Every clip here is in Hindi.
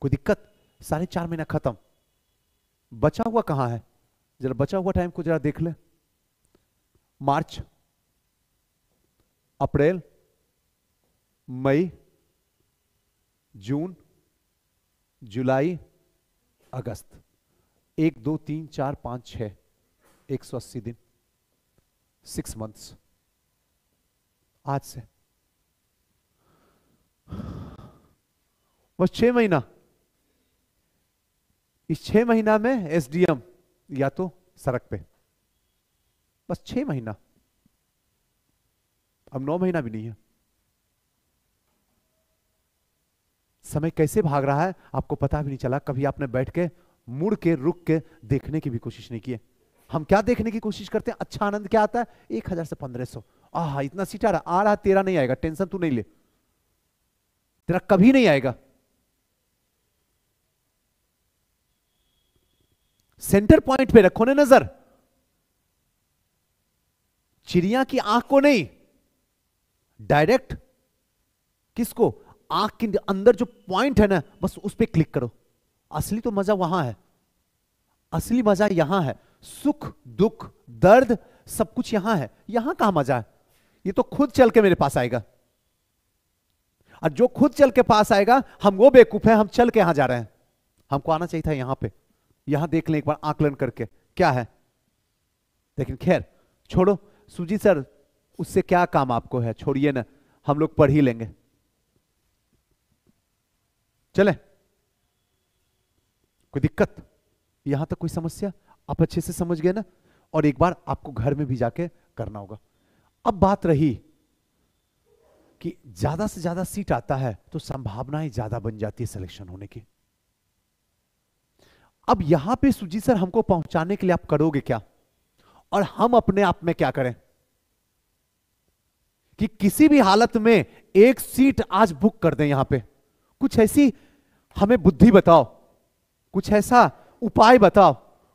कोई दिक्कत साढ़े चार महीना खत्म बचा हुआ कहां है जरा बचा हुआ टाइम को जरा देख ले मार्च अप्रैल मई जून जुलाई अगस्त एक दो तीन चार पांच छह एक सौ अस्सी दिन सिक्स मंथ्स आज से बस छह महीना इस छह महीना में एसडीएम या तो सड़क पे बस छह महीना अब नौ महीना भी नहीं है समय कैसे भाग रहा है आपको पता भी नहीं चला कभी आपने बैठ के मुड़ के रुक के देखने की भी कोशिश नहीं की है हम क्या देखने की कोशिश करते हैं अच्छा आनंद क्या आता है एक हजार से पंद्रह सौ आह इतना सीट आ रहा आ रहा तेरा नहीं आएगा टेंशन तू नहीं ले तेरा कभी नहीं आएगा सेंटर पॉइंट पे रखो ना नजर चिड़िया की आंख को नहीं डायरेक्ट किसको आंख के अंदर जो पॉइंट है ना बस उस पर क्लिक करो असली तो मजा वहां है असली मजा यहां है सुख दुख दर्द सब कुछ यहां है यहां कहा मजा है ये तो खुद चल के मेरे पास आएगा और जो खुद चल के पास आएगा हम वो बेवकूफ है हम चल के यहां जा रहे हैं हमको आना चाहिए था यहां पे यहां देख लें एक बार आकलन करके क्या है लेकिन खैर छोड़ो सुजी सर उससे क्या काम आपको है छोड़िए ना हम लोग पढ़ ही लेंगे चले कोई दिक्कत यहां तक तो कोई समस्या आप अच्छे से समझ गए ना और एक बार आपको घर में भी जाके करना होगा अब बात रही कि ज्यादा से ज्यादा सीट आता है तो संभावनाएं ज्यादा बन जाती है सिलेक्शन होने की अब यहां पे सुजी सर हमको पहुंचाने के लिए आप करोगे क्या और हम अपने आप में क्या करें कि किसी भी हालत में एक सीट आज बुक कर दें यहां पे कुछ ऐसी हमें बुद्धि बताओ कुछ ऐसा उपाय बताओ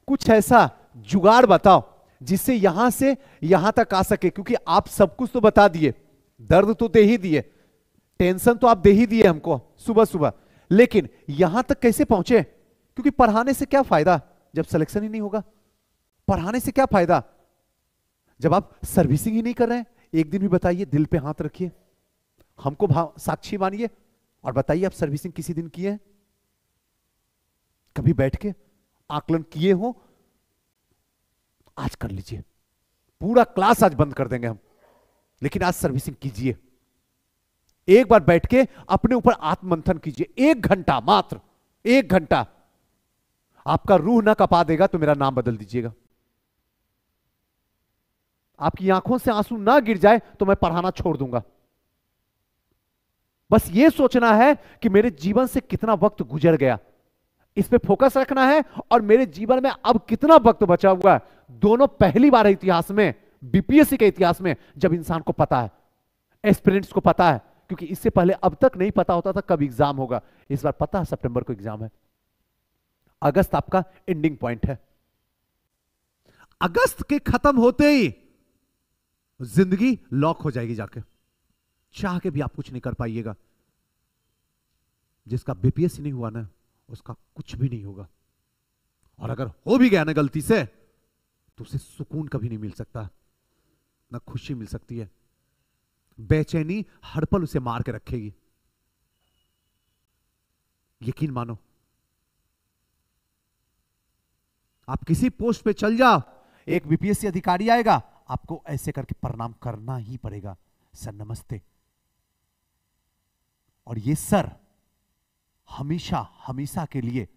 कुछ ऐसा जुगाड़ बताओ जिससे यहां से यहां तक आ सके क्योंकि आप सब कुछ तो बता दिए दर्द तो दे ही दिए टेंशन तो आप दे ही दिए हमको सुबह सुबह लेकिन यहां तक कैसे पहुंचे क्योंकि पढ़ाने से क्या फायदा जब सिलेक्शन ही नहीं होगा पढ़ाने से क्या फायदा जब आप सर्विसिंग ही नहीं कर रहे हैं एक दिन भी बताइए दिल पे हाथ रखिए हमको साक्षी मानिए और बताइए आप सर्विसिंग किसी दिन किए हैं कभी बैठ के आकलन किए हो आज कर लीजिए पूरा क्लास आज बंद कर देंगे हम लेकिन आज सर्विसिंग कीजिए एक बार बैठ के अपने ऊपर आत्ममंथन कीजिए एक घंटा मात्र एक घंटा आपका रूह ना कपा देगा तो मेरा नाम बदल दीजिएगा आपकी आंखों से आंसू ना गिर जाए तो मैं पढ़ाना छोड़ दूंगा बस ये सोचना है कि मेरे जीवन से कितना वक्त गुजर गया इस पे फोकस रखना है और मेरे जीवन में अब कितना वक्त बचा हुआ है दोनों पहली बार इतिहास में बीपीएससी के इतिहास में जब इंसान को पता है एक्सपीरियंस को पता है क्योंकि इससे पहले अब तक नहीं पता होता था कब एग्जाम होगा इस बार पता है सितंबर को एग्जाम है अगस्त आपका एंडिंग पॉइंट है अगस्त के खत्म होते ही जिंदगी लॉक हो जाएगी जाके चाह के भी आप कुछ नहीं कर पाइएगा जिसका बीपीएस नहीं हुआ ना उसका कुछ भी नहीं होगा और अगर हो भी गया ना गलती से तो उसे सुकून कभी नहीं मिल सकता ना खुशी मिल सकती है बेचैनी हड़पल उसे मार के रखेगी यकीन मानो आप किसी पोस्ट पे चल जाओ एक बीपीएससी अधिकारी आएगा आपको ऐसे करके प्रणाम करना ही पड़ेगा सर नमस्ते और ये सर हमेशा हमेशा के लिए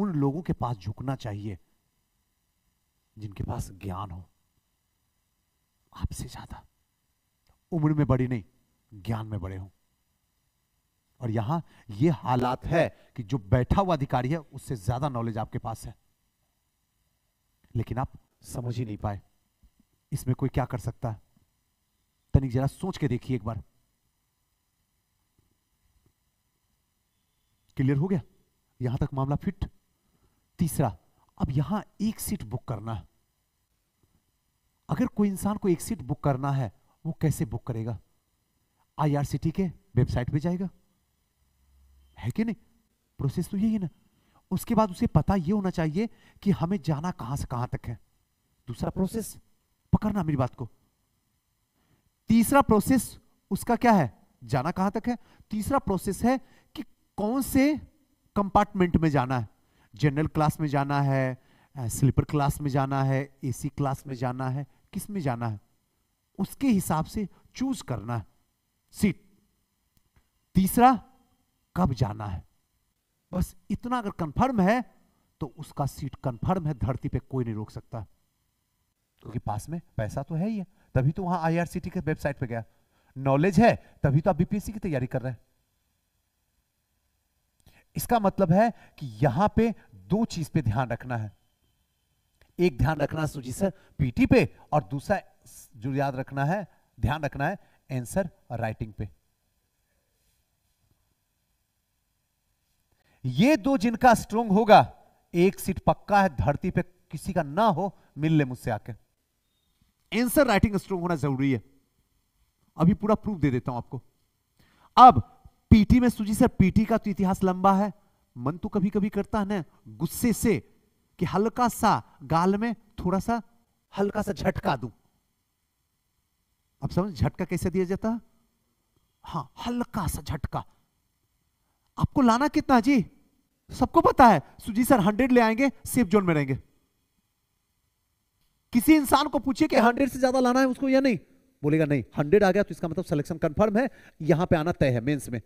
उन लोगों के पास झुकना चाहिए जिनके पास ज्ञान हो आपसे ज्यादा उम्र में बड़ी नहीं ज्ञान में बड़े हो और यहां यह हालात है कि जो बैठा हुआ अधिकारी है उससे ज्यादा नॉलेज आपके पास है लेकिन आप समझ ही नहीं पाए इसमें कोई क्या कर सकता है तनिक जरा सोच के देखिए एक बार क्लियर हो गया यहां तक मामला फिट तीसरा अब यहां एक सीट बुक करना है अगर कोई इंसान को एक सीट बुक करना है वो कैसे बुक करेगा आईआरसीटी के वेबसाइट पे जाएगा है कि नहीं प्रोसेस तो यही है ना उसके बाद उसे पता यह होना चाहिए कि हमें जाना कहां से कहां तक है दूसरा प्रोसेस पकड़ना मेरी बात को तीसरा प्रोसेस उसका क्या है जाना कहां तक है तीसरा प्रोसेस है कि कौन से कंपार्टमेंट में जाना है जनरल क्लास में जाना है स्लीपर क्लास में जाना है एसी क्लास में जाना है किस में जाना है उसके हिसाब से चूज करना है सीट तीसरा कब जाना है बस इतना अगर कंफर्म है तो उसका सीट कंफर्म है धरती पे कोई नहीं रोक सकता क्योंकि तो पास में पैसा तो है ही है तभी तो वहां आईआरसीटी के वेबसाइट पे गया नॉलेज है तभी तो आप बीपीएससी की तैयारी कर रहे हैं इसका मतलब है कि यहां पे दो चीज पे ध्यान रखना है एक ध्यान रखना सुजी सर पीटी पे और दूसरा जो याद रखना है ध्यान रखना है एंसर राइटिंग पे ये दो जिनका स्ट्रोंग होगा एक सीट पक्का है धरती पे किसी का ना हो मिल ले मुझसे आके एंसर राइटिंग स्ट्रोंग होना जरूरी है अभी पूरा प्रूफ दे देता हूं आपको अब पीटी में सुजी सर पीटी का तो इतिहास लंबा है मन तो कभी कभी करता है ना गुस्से से कि हल्का सा गाल में थोड़ा सा हल्का सा झटका दू अब समझ झटका कैसे दिया जाता हाँ हल्का सा झटका आपको लाना कितना जी सबको पता है सुजी सर हंड्रेड ले आएंगे सेफ जोन में रहेंगे किसी इंसान को पूछिए कि हंड्रेड से ज्यादा लाना है उसको या नहीं बोलेगा नहीं हंड्रेड आ गया तो इसका मतलब सिलेक्शन कंफर्म है यहां पे आना तय है मेंस में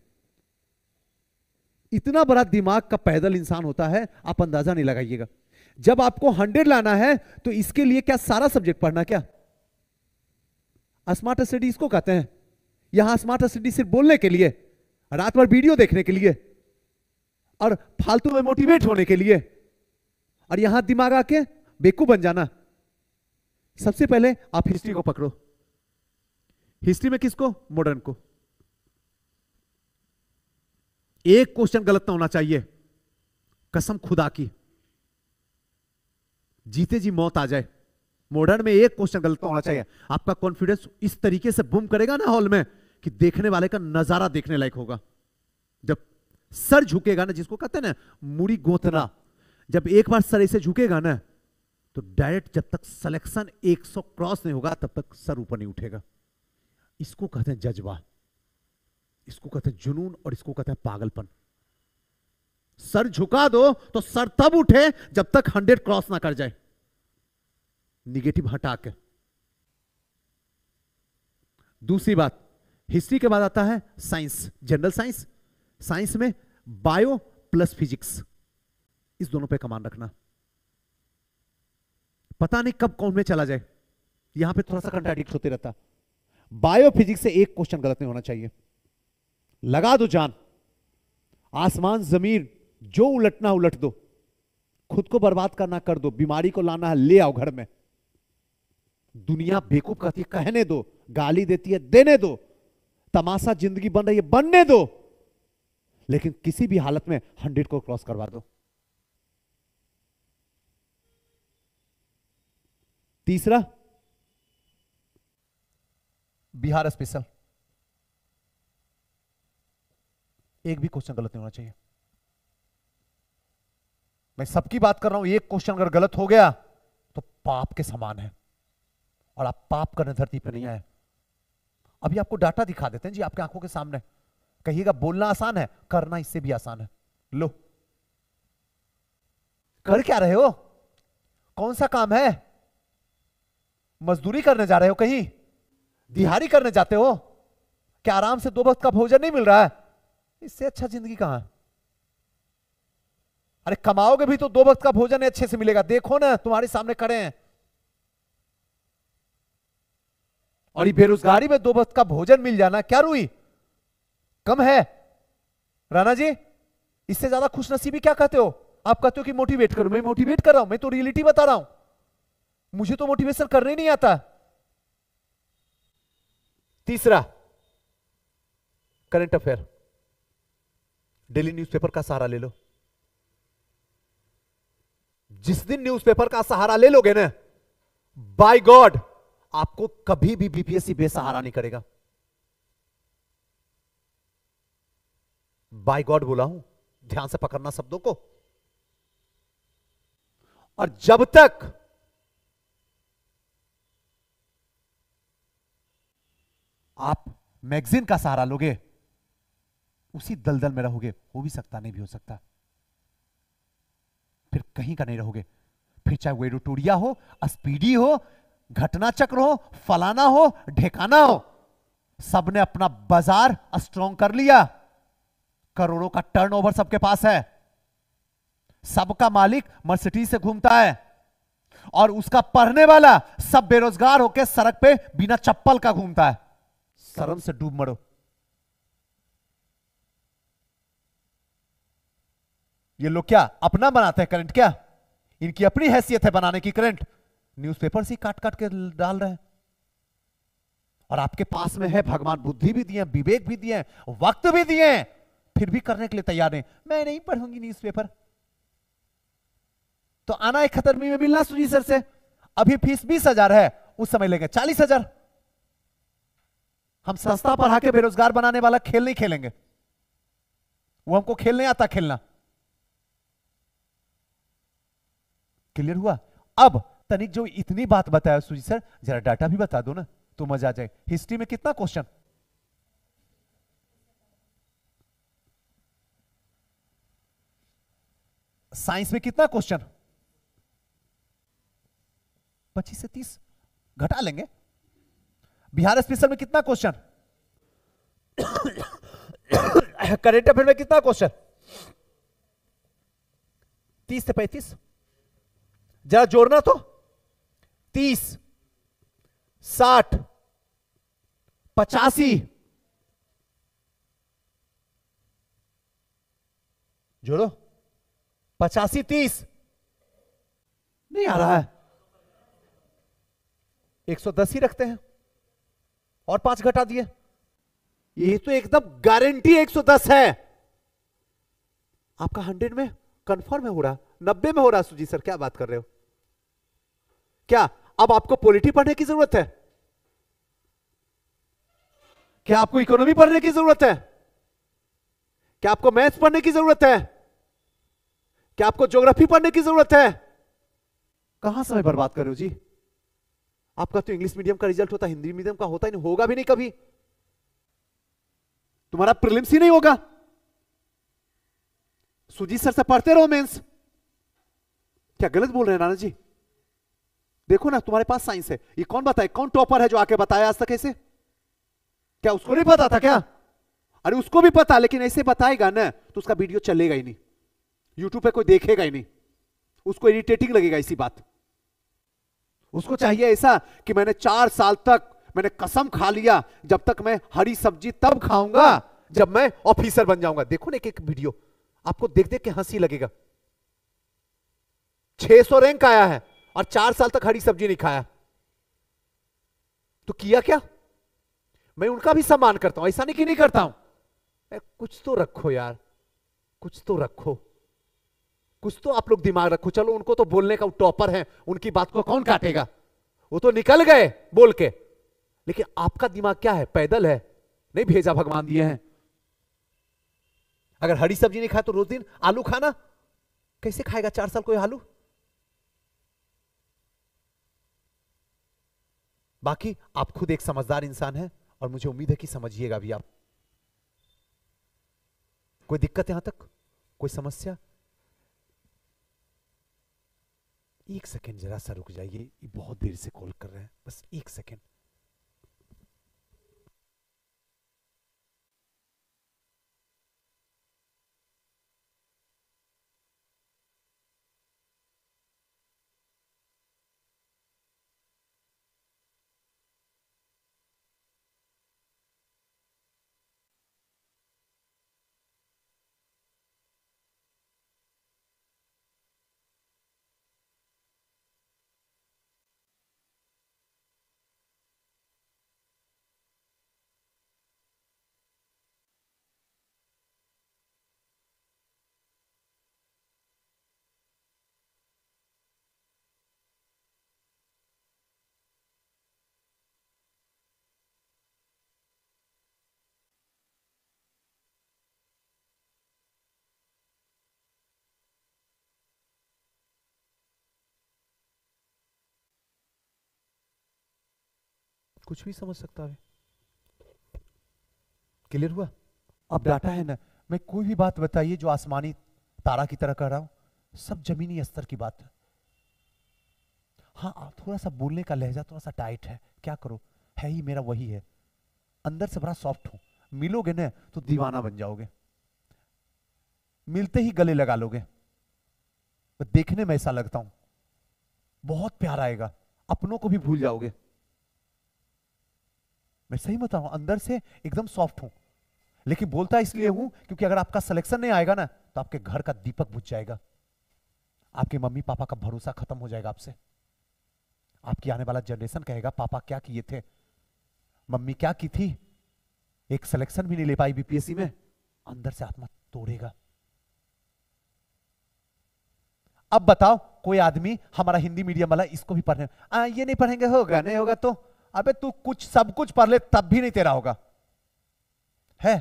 इतना बड़ा दिमाग का पैदल इंसान होता है आप अंदाजा नहीं लगाइएगा जब आपको हंड्रेड लाना है तो इसके लिए क्या सारा सब्जेक्ट पढ़ना क्या स्मार्ट स्टडी इसको कहते हैं यहां स्मार्ट स्टडी सिर्फ बोलने के लिए रात भर वीडियो देखने के लिए और फालतू में मोटिवेट होने के लिए और यहां दिमाग आके बेकू बन जाना सबसे पहले आप हिस्ट्री को पकड़ो हिस्ट्री में किसको मॉडर्न को एक क्वेश्चन गलत ना होना चाहिए कसम खुदा की जीते जी मौत आ जाए मॉडर्न में एक क्वेश्चन गलत होना चाहिए आपका कॉन्फिडेंस इस तरीके से बुम करेगा ना हॉल में कि देखने वाले का नजारा देखने लायक होगा जब सर झुकेगा ना जिसको कहते हैं ना मुड़ी गोतना जब एक बार सर ऐसे झुकेगा ना तो डायरेक्ट जब तक सिलेक्शन 100 क्रॉस नहीं होगा तब तक सर ऊपर नहीं उठेगा इसको कहते हैं जज्बा इसको कहते हैं जुनून और इसको कहते हैं पागलपन सर झुका दो तो सर तब उठे जब तक हंड्रेड क्रॉस ना कर जाए निगेटिव हटा के दूसरी बात हिस्ट्री के बाद आता है साइंस जनरल साइंस साइंस में बायो प्लस फिजिक्स इस दोनों पे कमान रखना पता नहीं कब कौन में चला जाए यहां पे थोड़ा सा कंट्राडिक्ट होते रहता बायो फिजिक्स से एक क्वेश्चन गलत नहीं होना चाहिए लगा दो जान आसमान जमीन जो उलटना उलट दो खुद को बर्बाद करना कर दो बीमारी को लाना है ले आओ घर में दुनिया बेकूफ कहती है कहने दो गाली देती है देने दो तमाशा जिंदगी बन रही है बनने दो लेकिन किसी भी हालत में हंड्रेड को क्रॉस करवा दो तीसरा बिहार स्पेशल एक भी क्वेश्चन गलत नहीं होना चाहिए मैं सबकी बात कर रहा हूं एक क्वेश्चन अगर गलत हो गया तो पाप के समान है और आप पाप करने धरती पर नहीं आए अभी आपको डाटा दिखा देते हैं जी आपकी आंखों के सामने कहिएगा बोलना आसान है करना इससे भी आसान है लो कर क्या रहे हो कौन सा काम है मजदूरी करने जा रहे हो कहीं दिहाड़ी करने जाते हो क्या आराम से दो वक्त का भोजन नहीं मिल रहा है इससे अच्छा जिंदगी कहां है अरे कमाओगे भी तो दो वक्त का भोजन अच्छे से मिलेगा देखो ना तुम्हारे सामने खड़े हैं और ये बेरोजगारी में दो वक्त का भोजन मिल जाना क्या रुई कम है राणा जी इससे ज्यादा खुशनसीबी क्या कहते हो आप कहते हो कि मोटिवेट करो मैं मोटिवेट कर रहा हूं मैं तो रियलिटी बता रहा हूं मुझे तो मोटिवेशन करने नहीं आता तीसरा करंट अफेयर डेली न्यूज़पेपर का सहारा ले लो जिस दिन न्यूज़पेपर का सहारा ले लोगे ना बाय गॉड आपको कभी भी बीपीएससी बेसहारा नहीं करेगा बाय गॉड बोला हूं ध्यान से पकड़ना शब्दों को और जब तक आप मैगजीन का सहारा लोगे उसी दलदल में रहोगे हो भी सकता नहीं भी हो सकता फिर कहीं का नहीं रहोगे फिर चाहे वेडोटोरिया हो स्पीडी हो घटना चक्र हो फलाना हो ढेकाना हो सबने अपना बाजार स्ट्रॉन्ग कर लिया करोड़ों का टर्नओवर सबके पास है सबका मालिक मर्सिडीज से घूमता है और उसका पढ़ने वाला सब बेरोजगार होकर सड़क पे बिना चप्पल का घूमता है शर्म से डूब मरो ये लोग क्या अपना बनाते हैं करंट क्या इनकी अपनी हैसियत है बनाने की करंट न्यूज़पेपर से काट काट के डाल रहे हैं और आपके पास में है भगवान बुद्धि भी दिए विवेक भी दिए वक्त भी दिए फिर भी करने के लिए तैयार नहीं मैं नहीं पढ़ूंगी न्यूज़पेपर तो आना एक खतरमी में मिलना सुजी सर से अभी फीस बीस हजार है उस समय लेंगे चालीस हजार हम सस्ता पढ़ा के बेरोजगार बनाने वाला खेल नहीं खेलेंगे वो हमको खेल नहीं आता खेलना क्लियर हुआ अब तनिक जो इतनी बात बताया सुजी सर जरा डाटा भी बता दो ना तो मजा आ जाए हिस्ट्री में कितना क्वेश्चन साइंस में कितना क्वेश्चन पच्चीस से तीस घटा लेंगे बिहार स्पेशल में कितना क्वेश्चन करेंट अफेयर में कितना क्वेश्चन तीस से पैंतीस जरा जोड़ना तो तीस साठ पचासी जोड़ो पचासी तीस नहीं आ रहा है एक सौ दस ही रखते हैं और पांच घटा दिए ये तो एकदम गारंटी एक सौ दस है आपका हंड्रेड में कंफर्म है हो रहा नब्बे में हो रहा सुजी सर क्या बात कर रहे हो क्या अब आपको पॉलिटी पढ़ने की जरूरत है क्या आपको इकोनॉमी पढ़ने की जरूरत है क्या आपको मैथ्स पढ़ने की जरूरत है क्या आपको ज्योग्राफी पढ़ने की जरूरत है कहां समय बर्बाद करो जी आपका तो इंग्लिश मीडियम का रिजल्ट होता हिंदी मीडियम का होता ही नहीं होगा भी नहीं कभी तुम्हारा प्रिलिम्स ही नहीं होगा सुजीत सर से पढ़ते रहो मेंस क्या गलत बोल रहे हैं नाना जी देखो ना तुम्हारे पास साइंस है ये कौन बताए कौन टॉपर है जो आके बताया आज तक ऐसे क्या उसको नहीं पता था क्या अरे उसको भी पता लेकिन ऐसे बताएगा ना तो उसका वीडियो चलेगा ही नहीं यूट्यूब पे कोई देखेगा ही नहीं उसको इरिटेटिंग लगेगा इसी बात उसको चाहिए ऐसा कि मैंने चार साल तक मैंने कसम खा लिया जब तक मैं हरी सब्जी तब खाऊंगा जब मैं ऑफिसर बन जाऊंगा देखो ना एक एक वीडियो आपको देख देख के हंसी लगेगा 600 रैंक आया है और चार साल तक हरी सब्जी नहीं खाया तो किया क्या मैं उनका भी सम्मान करता हूं ऐसा नहीं कि नहीं करता हूं कुछ तो रखो यार कुछ तो रखो कुछ तो आप लोग दिमाग रखो चलो उनको तो बोलने का टॉपर है उनकी बात को कौन काटेगा वो तो निकल गए बोल के लेकिन आपका दिमाग क्या है पैदल है नहीं भेजा भगवान दिए हैं अगर हरी सब्जी नहीं खाए तो रोज दिन आलू खाना कैसे खाएगा चार साल कोई आलू बाकी आप खुद एक समझदार इंसान है और मुझे उम्मीद है कि समझिएगा भी आप कोई दिक्कत यहां तक कोई समस्या एक सेकेंड जरा सा रुक जाइए बहुत देर से कॉल कर रहे हैं बस एक सेकेंड कुछ भी समझ सकता है क्लियर हुआ अब डाटा है ना मैं कोई भी बात बताइए जो आसमानी तारा की तरह कर रहा हूं सब जमीनी स्तर की बात है हाँ थोड़ा सा बोलने का लहजा थोड़ा सा टाइट है क्या करो है ही मेरा वही है अंदर से बड़ा सॉफ्ट हूं मिलोगे ना तो दीवाना बन जाओगे मिलते ही गले लगा लोगे देखने में ऐसा लगता हूं बहुत प्यार आएगा अपनों को भी भूल जाओगे मैं सही बता रहा अंदर से एकदम सॉफ्ट हूं लेकिन बोलता इसलिए हूं क्योंकि अगर आपका सिलेक्शन नहीं आएगा ना तो आपके घर का दीपक बुझ जाएगा आपके मम्मी पापा का भरोसा खत्म हो जाएगा आपसे आपकी आने वाला जनरेशन कहेगा पापा क्या किए थे मम्मी क्या की थी एक सिलेक्शन भी नहीं ले पाई बीपीएससी में अंदर से आत्मा तोड़ेगा अब बताओ कोई आदमी हमारा हिंदी मीडियम वाला इसको भी पढ़ने आ, ये नहीं पढ़ेंगे होगा नहीं होगा तो अबे तू कुछ सब कुछ पढ़ ले तब भी नहीं तेरा होगा है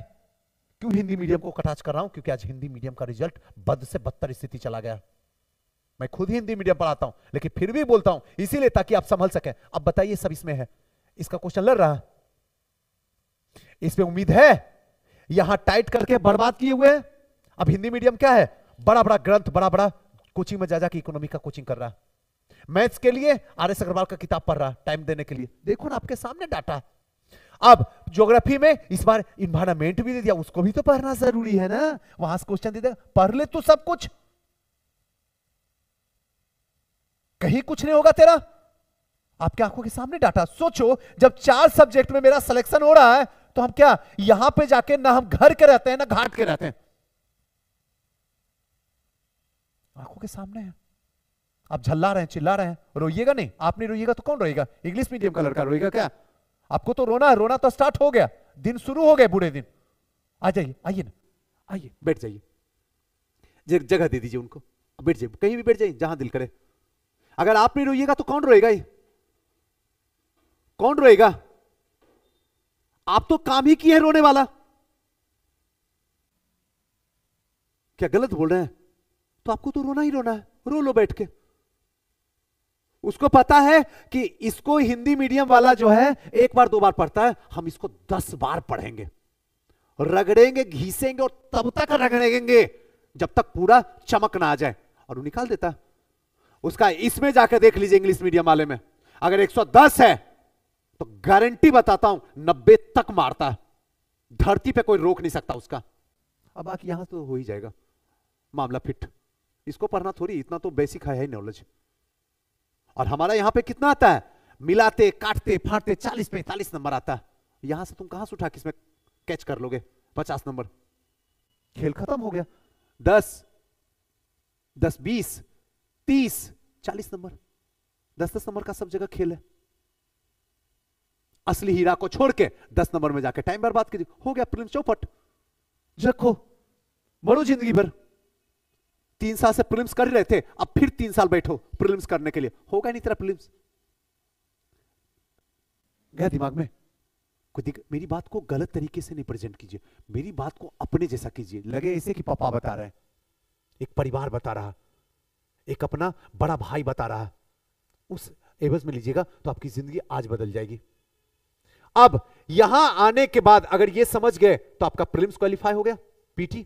क्यों हिंदी मीडियम को कटाच कर रहा हूं क्योंकि आज हिंदी मीडियम का रिजल्ट बद से बदतर स्थिति चला गया मैं खुद हिंदी मीडियम पढ़ाता हूं लेकिन फिर भी बोलता हूं इसीलिए ताकि आप संभल सके अब बताइए सब इसमें है इसका क्वेश्चन लड़ रहा इसमें उम्मीद है यहां टाइट करके बर्बाद किए हुए अब हिंदी मीडियम क्या है बड़ा बड़ा ग्रंथ बड़ा बड़ा कोचिंग में जा जाकर इकोनॉमी का कोचिंग कर रहा है मैथ्स के लिए आर एस अग्रवाल का किताब पढ़ रहा टाइम देने के लिए देखो ना आपके सामने डाटा अब ज्योग्राफी में इस बार इन्वायरमेंट भी दे दिया उसको भी तो पढ़ना जरूरी है ना वहां से क्वेश्चन दे देगा पढ़ ले तो सब कुछ कहीं कुछ नहीं होगा तेरा आपके आंखों के सामने डाटा सोचो जब चार सब्जेक्ट में मेरा सिलेक्शन हो रहा है तो हम क्या यहां पे जाके ना हम घर के रहते हैं ना घाट के रहते हैं आंखों के सामने है आप झल्ला रहे हैं चिल्ला रहे हैं रोइएगा नहीं आप नहीं रोइएगा तो कौन रोएगा इंग्लिश मीडियम का लड़का रोएगा क्या आपको तो रोना है रोना तो स्टार्ट हो गया दिन शुरू हो गए बुरे दिन आ जाइए आइए ना आइए बैठ जाइए जगह दे दीजिए उनको बैठ जाइए कहीं भी बैठ जाइए जहां दिल करे अगर आप नहीं रोइएगा तो कौन रोएगा ये कौन रोएगा आप तो काम ही किए रोने वाला क्या गलत बोल रहे हैं तो आपको तो रोना ही रोना है रो लो बैठ के उसको पता है कि इसको हिंदी मीडियम वाला जो है एक बार दो बार पढ़ता है हम इसको दस बार पढ़ेंगे रगड़ेंगे घिसेंगे और तब तक रगड़ेंगे जब तक पूरा चमक ना आ जाए और निकाल देता है उसका इसमें जाकर देख लीजिए इंग्लिश मीडियम वाले में अगर 110 है तो गारंटी बताता हूं 90 तक मारता है धरती पे कोई रोक नहीं सकता उसका अब बाकी यहां तो हो ही जाएगा मामला फिट इसको पढ़ना थोड़ी इतना तो बेसिक है नॉलेज और हमारा यहां पे कितना आता है मिलाते काटते फाटते चालीस पैंतालीस नंबर आता है यहां से तुम कहां से उठा किसमें कैच कर लोगे पचास नंबर खेल खत्म हो गया दस दस बीस तीस चालीस नंबर दस दस नंबर का सब जगह खेल है असली हीरा को छोड़ के दस नंबर में जाके टाइम बर्बाद कीजिए हो गया प्रिंस चौपट रखो मरो जिंदगी भर तीन साल से प्रिलिम्स कर रहे थे अब फिर तीन साल बैठो प्रिलिम्स करने के लिए होगा नहीं तेरा प्रिलिम्स गया दिमाग में कोई मेरी बात को गलत तरीके से नहीं प्रेजेंट कीजिए मेरी बात को अपने जैसा कीजिए लगे ऐसे कि पापा बता रहे एक परिवार बता रहा एक अपना बड़ा भाई बता रहा उस एवज में लीजिएगा तो आपकी जिंदगी आज बदल जाएगी अब यहां आने के बाद अगर ये समझ गए तो आपका प्रिलिम्स क्वालिफाई हो गया पीटी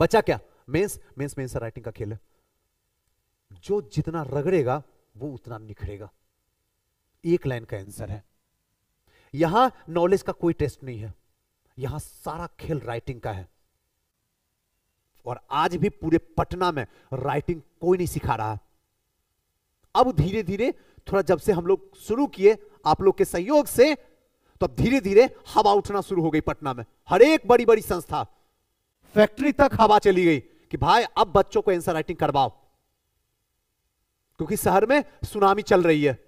बचा क्या मेंस मेंस मेंस राइटिंग का खेल है जो जितना रगड़ेगा वो उतना निखरेगा एक लाइन का आंसर है यहां नॉलेज का कोई टेस्ट नहीं है यहां सारा खेल राइटिंग का है और आज भी पूरे पटना में राइटिंग कोई नहीं सिखा रहा अब धीरे धीरे थोड़ा जब से हम लोग शुरू किए आप लोग के सहयोग से तो अब धीरे धीरे हवा उठना शुरू हो गई पटना में हर एक बड़ी बड़ी संस्था फैक्ट्री तक हवा चली गई कि भाई अब बच्चों को एंसर राइटिंग करवाओ क्योंकि शहर में सुनामी चल रही है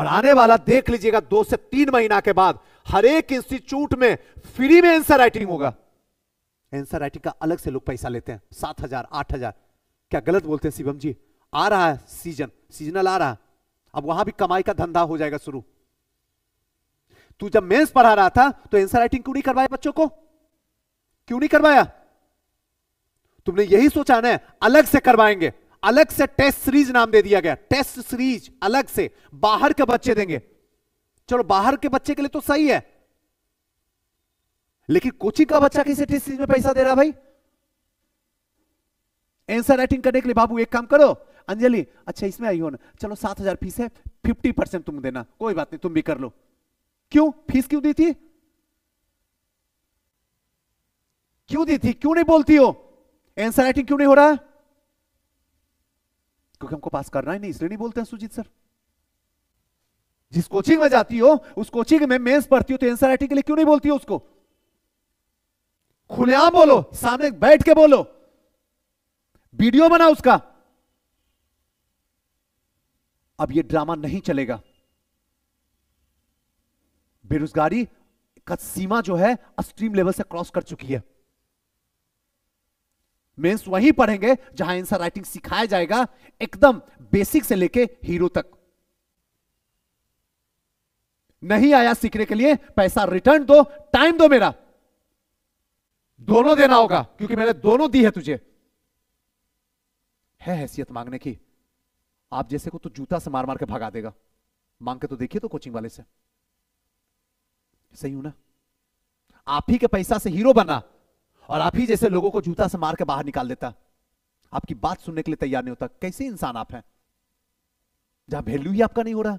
और आने वाला देख लीजिएगा दो से तीन महीना के बाद हर एक इंस्टीट्यूट में फ्री में एंसर राइटिंग होगा एंसर राइटिंग का अलग से लोग पैसा लेते हैं सात हजार आठ हजार क्या गलत बोलते हैं शिवम जी आ रहा है सीजन सीजनल आ रहा है अब वहां भी कमाई का धंधा हो जाएगा शुरू तू जब मेंस पढ़ा रहा था तो एंसर राइटिंग क्यों नहीं करवाया बच्चों को क्यों नहीं करवाया तुमने यही सोचा ना अलग से करवाएंगे अलग से टेस्ट सीरीज नाम दे दिया गया टेस्ट सीरीज अलग से बाहर के बच्चे देंगे चलो बाहर के बच्चे के लिए तो सही है लेकिन कोचिंग का बच्चा किसी टेस्ट सीरीज में पैसा दे रहा भाई एंसर राइटिंग करने के लिए बाबू एक काम करो अंजलि अच्छा इसमें आई हो ना चलो सात हजार फीस है फिफ्टी परसेंट तुम देना कोई बात नहीं तुम भी कर लो क्यों फीस क्यों दी थी क्यों दी थी क्यों नहीं बोलती हो एंसर राइटिंग क्यों नहीं हो रहा है क्योंकि हमको पास करना ही नहीं इसलिए नहीं बोलते हैं सुजीत सर जिस कोचिंग में जाती हो उस कोचिंग में मेंस पढ़ती हो तो एंसर राइटिंग के लिए क्यों नहीं बोलती हो उसको खुलेआम बोलो सामने बैठ के बोलो वीडियो बना उसका अब ये ड्रामा नहीं चलेगा बेरोजगारी का सीमा जो है अस्ट्रीम लेवल से क्रॉस कर चुकी है मेंस वहीं पढ़ेंगे जहां आंसर राइटिंग सिखाया जाएगा एकदम बेसिक से लेके हीरो तक नहीं आया सीखने के लिए पैसा रिटर्न दो टाइम दो मेरा दोनों देना होगा क्योंकि मैंने दोनों दी है तुझे है हैसियत मांगने की आप जैसे को तो जूता से मार मार के भगा देगा मांग के तो देखिए तो कोचिंग वाले से सही हूं ना आप ही के पैसा से हीरो बना और आप ही जैसे लोगों को जूता से मार के बाहर निकाल देता आपकी बात सुनने के लिए तैयार नहीं होता कैसे इंसान आप हैं जहां वैल्यू ही आपका नहीं हो रहा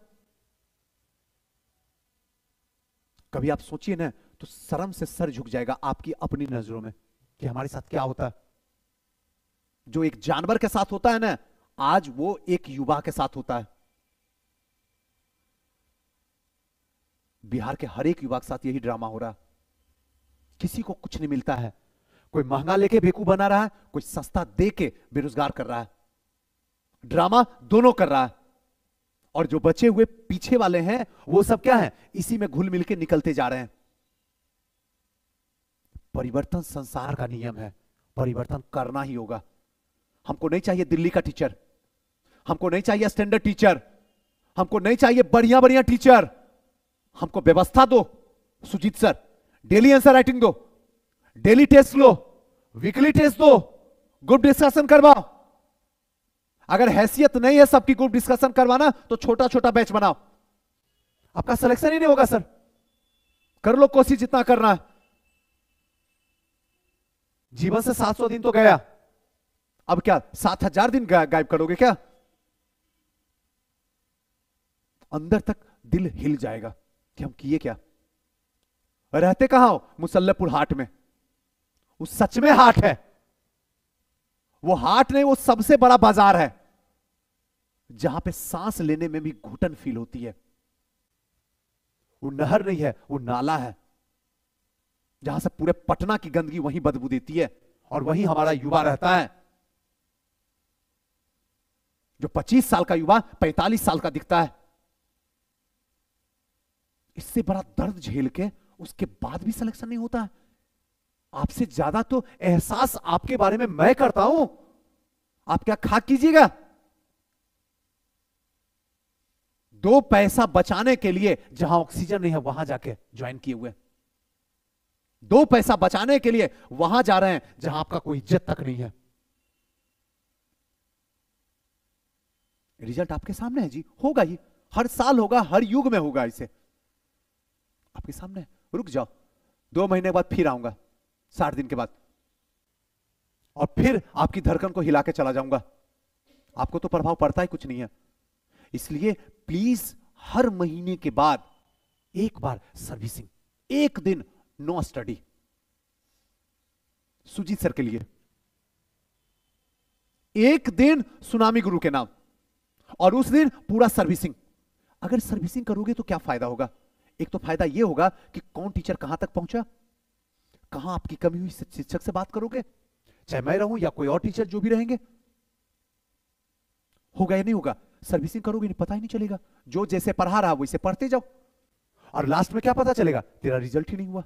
कभी आप सोचिए ना तो शर्म से सर झुक जाएगा आपकी अपनी नजरों में कि हमारे साथ क्या होता है जो एक जानवर के साथ होता है ना आज वो एक युवा के साथ होता है बिहार के हर एक युवा के साथ यही ड्रामा हो रहा किसी को कुछ नहीं मिलता है कोई महंगा लेके भिकू बना रहा है कोई सस्ता दे के बेरोजगार कर रहा है ड्रामा दोनों कर रहा है और जो बचे हुए पीछे वाले हैं वो सब क्या है इसी में घुल मिलकर निकलते जा रहे हैं परिवर्तन संसार का नियम है परिवर्तन करना ही होगा हमको नहीं चाहिए दिल्ली का टीचर हमको नहीं चाहिए स्टैंडर्ड टीचर हमको नहीं चाहिए बढ़िया बढ़िया टीचर हमको व्यवस्था दो Sujit sir daily answer writing दो डेली टेस्ट लो वीकली टेस्ट दो ग्रुप डिस्कशन करवाओ अगर हैसियत नहीं है सबकी ग्रुप डिस्कशन करवाना तो छोटा छोटा बैच बनाओ आपका सिलेक्शन ही नहीं होगा सर कर लो कोशिश जितना करना है जीवन से 700 दिन तो गया अब क्या 7000 दिन गायब करोगे क्या अंदर तक दिल हिल जाएगा कि हम किए क्या रहते कहा हो मुसल्लपुर हाट में वो सच में हाट है वो हाट नहीं वो सबसे बड़ा बाजार है जहां पे सांस लेने में भी घुटन फील होती है वो नहर नहीं है वो नाला है जहां से पूरे पटना की गंदगी वहीं बदबू देती है और वहीं हमारा युवा रहता है जो 25 साल का युवा 45 साल का दिखता है इससे बड़ा दर्द झेल के उसके बाद भी सिलेक्शन नहीं होता है आपसे ज्यादा तो एहसास आपके बारे में मैं करता हूं आप क्या खाक कीजिएगा दो पैसा बचाने के लिए जहां ऑक्सीजन नहीं है वहां जाके ज्वाइन किए हुए दो पैसा बचाने के लिए वहां जा रहे हैं जहां आपका कोई इज्जत तक नहीं है रिजल्ट आपके सामने है जी होगा ही हर साल होगा हर युग में होगा इसे आपके सामने रुक जाओ दो महीने बाद फिर आऊंगा साठ दिन के बाद और फिर आपकी धड़कन को हिला के चला जाऊंगा आपको तो प्रभाव पड़ता ही कुछ नहीं है इसलिए प्लीज हर महीने के बाद एक बार सर्विसिंग एक दिन नो स्टडी सुजीत सर के लिए एक दिन सुनामी गुरु के नाम और उस दिन पूरा सर्विसिंग अगर सर्विसिंग करोगे तो क्या फायदा होगा एक तो फायदा यह होगा कि कौन टीचर कहां तक पहुंचा कहां आपकी कमी हुई शिक्षक से बात करोगे चाहे मैं रहूं या कोई और टीचर जो भी रहेंगे होगा या नहीं होगा सर्विसिंग करोगे नहीं पता ही नहीं चलेगा जो जैसे पढ़ा रहा वैसे पढ़ते जाओ और लास्ट में क्या पता चलेगा तेरा रिजल्ट ही नहीं हुआ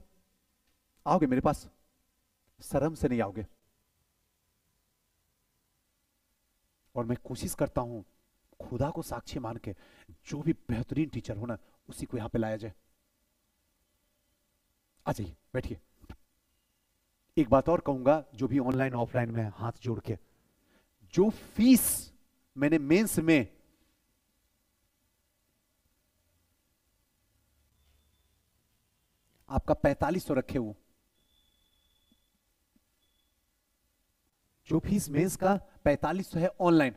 आओगे मेरे पास शर्म से नहीं आओगे और मैं कोशिश करता हूं खुदा को साक्षी मान के जो भी बेहतरीन टीचर हो ना उसी को यहां पे लाया जाए आ जाइए बैठिए एक बात और कहूंगा जो भी ऑनलाइन ऑफलाइन में हाथ जोड़ के जो फीस मैंने मेंस में आपका पैंतालीस सौ रखे हुए जो फीस मेंस का पैतालीस सौ है ऑनलाइन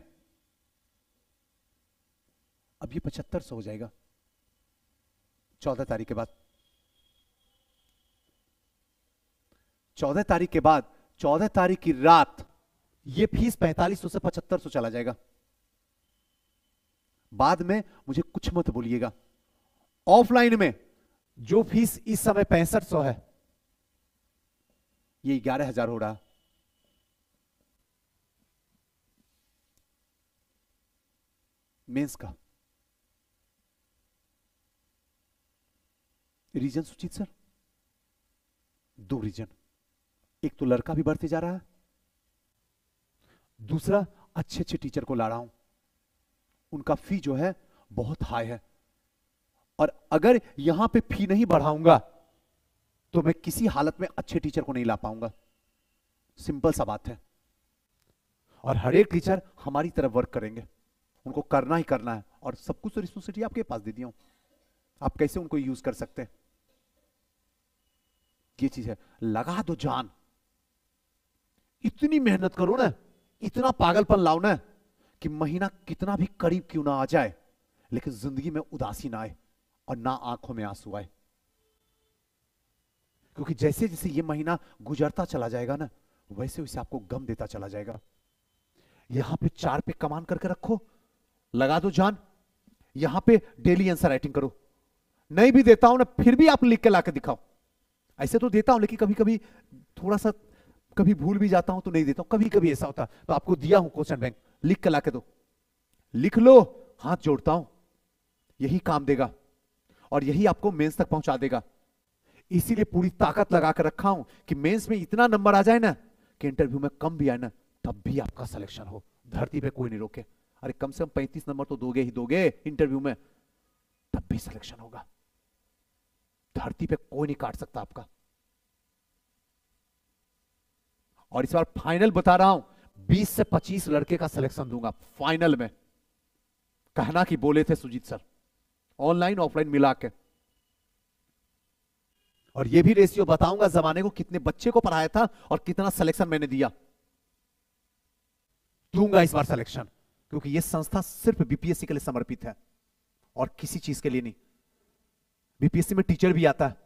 अब ये पचहत्तर सौ हो जाएगा चौदह तारीख के बाद चौदह तारीख के बाद चौदह तारीख की रात ये फीस पैंतालीस से पचहत्तर सौ चला जाएगा बाद में मुझे कुछ मत बोलिएगा ऑफलाइन में जो फीस इस समय पैंसठ सौ है ये ग्यारह हजार हो रहा मेंस का रीजन सूचित सर दो रीजन एक तो लड़का भी बढ़ते जा रहा है दूसरा अच्छे अच्छे टीचर को ला रहा हूं उनका फी जो है बहुत हाई है और अगर यहां पे फी नहीं बढ़ाऊंगा तो मैं किसी हालत में अच्छे टीचर को नहीं ला पाऊंगा सिंपल सा बात है और हर एक टीचर हमारी तरफ वर्क करेंगे उनको करना ही करना है और सब कुछ तो रिस्पॉन्सिबिलिटी आपके पास दे दिया हूं आप कैसे उनको यूज कर सकते हैं ये चीज है लगा दो जान इतनी मेहनत करो ना इतना पागलपन लाओ ना कि महीना कितना भी करीब क्यों ना आ जाए लेकिन जिंदगी में उदासी ना आए और ना आंखों में आंसू आए क्योंकि जैसे जैसे ये महीना गुजरता चला जाएगा ना वैसे वैसे आपको गम देता चला जाएगा यहां पे चार पे कमान करके रखो लगा दो जान यहां पे डेली आंसर राइटिंग करो नहीं भी देता हूं ना फिर भी आप लिख के ला दिखाओ ऐसे तो देता हूं लेकिन कभी कभी थोड़ा सा कभी भूल भी जाता हूं तो नहीं देता हूं कभी कभी ऐसा होता तो आपको दिया हूं क्वेश्चन बैंक लिख कर ला दो लिख लो हाथ जोड़ता हूं यही काम देगा और यही आपको मेंस तक पहुंचा देगा इसीलिए पूरी ताकत लगा कर रखा हूं कि मेंस में इतना नंबर आ जाए ना कि इंटरव्यू में कम भी आए ना तब भी आपका सिलेक्शन हो धरती पे कोई नहीं रोके अरे कम से कम पैंतीस नंबर तो दोगे ही दोगे इंटरव्यू में तब भी सिलेक्शन होगा धरती पे कोई नहीं काट सकता आपका और इस बार फाइनल बता रहा हूं 20 से 25 लड़के का सिलेक्शन दूंगा फाइनल में कहना कि बोले थे सुजीत सर ऑनलाइन ऑफलाइन मिला के और ये भी रेशियो बताऊंगा जमाने को कितने बच्चे को पढ़ाया था और कितना सिलेक्शन मैंने दिया दूंगा इस बार सिलेक्शन क्योंकि यह संस्था सिर्फ बीपीएससी के लिए समर्पित है और किसी चीज के लिए नहीं बीपीएससी में टीचर भी आता है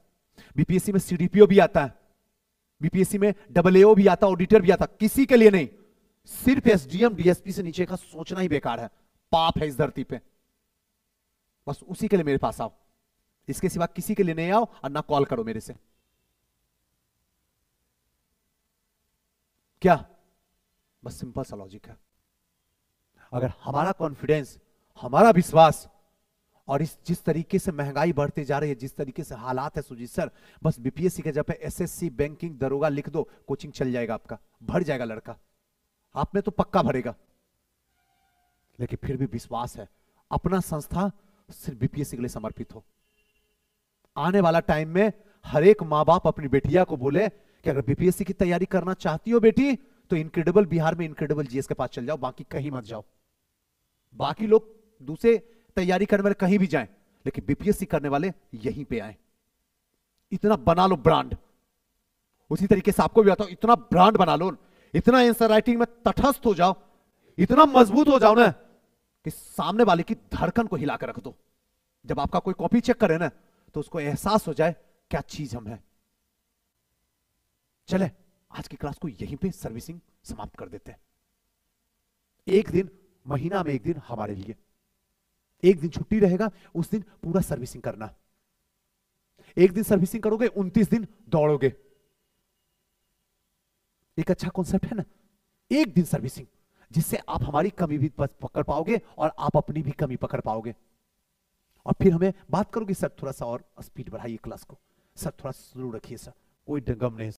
बीपीएससी में सीडीपीओ भी आता है बीपीएससी में डबल एओ भी आता ऑडिटर भी आता किसी के लिए नहीं सिर्फ एसडीएम डीएसपी से नीचे का सोचना ही बेकार है पाप है इस धरती पे बस उसी के लिए मेरे पास आओ इसके सिवा किसी के लिए नहीं आओ और ना कॉल करो मेरे से क्या बस सिंपल सा लॉजिक है अगर हमारा कॉन्फिडेंस हमारा विश्वास और इस जिस तरीके से महंगाई बढ़ते जा रही है जिस तरीके से हालात है सुजीत सर बस बीपीएससी के जब एसएससी बैंकिंग दरोगा लिख दो कोचिंग चल जाएगा आपका भर जाएगा लड़का आप में तो पक्का भरेगा लेकिन फिर भी विश्वास है अपना संस्था सिर्फ बीपीएससी के लिए समर्पित हो आने वाला टाइम में हर एक माँ बाप अपनी बेटिया को बोले कि अगर बीपीएससी की तैयारी करना चाहती हो बेटी तो इनक्रेडिबल बिहार में इनक्रेडिबल जीएस के पास चल जाओ बाकी कहीं मत जाओ बाकी लोग दूसरे तैयारी करने वाले कहीं भी जाएं लेकिन बीपीएससी करने वाले यहीं पे आए इतना बना लो ब्रांड उसी तरीके से आपको भी आता हूं इतना ब्रांड बना लो इतना आंसर राइटिंग में तटस्थ हो जाओ इतना मजबूत हो जाओ ना कि सामने वाले की धड़कन को हिलाकर रख दो जब आपका कोई कॉपी चेक करे ना तो उसको एहसास हो जाए क्या चीज हम है चले आज की क्लास को यहीं पे सर्विसिंग समाप्त कर देते हैं एक दिन महीना में एक दिन हमारे लिए एक दिन छुट्टी रहेगा उस दिन पूरा सर्विसिंग करना एक दिन सर्विसिंग करोगे उनतीस दिन दौड़ोगे एक अच्छा कॉन्सेप्ट है ना एक दिन सर्विसिंग जिससे आप हमारी कमी भी पकड़ पाओगे और आप अपनी भी कमी पकड़ पाओगे और फिर हमें बात करोगे सर थोड़ा सा और स्पीड बढ़ाइए क्लास को सर थोड़ा स्लो रखिए सर कोई डंगम नहीं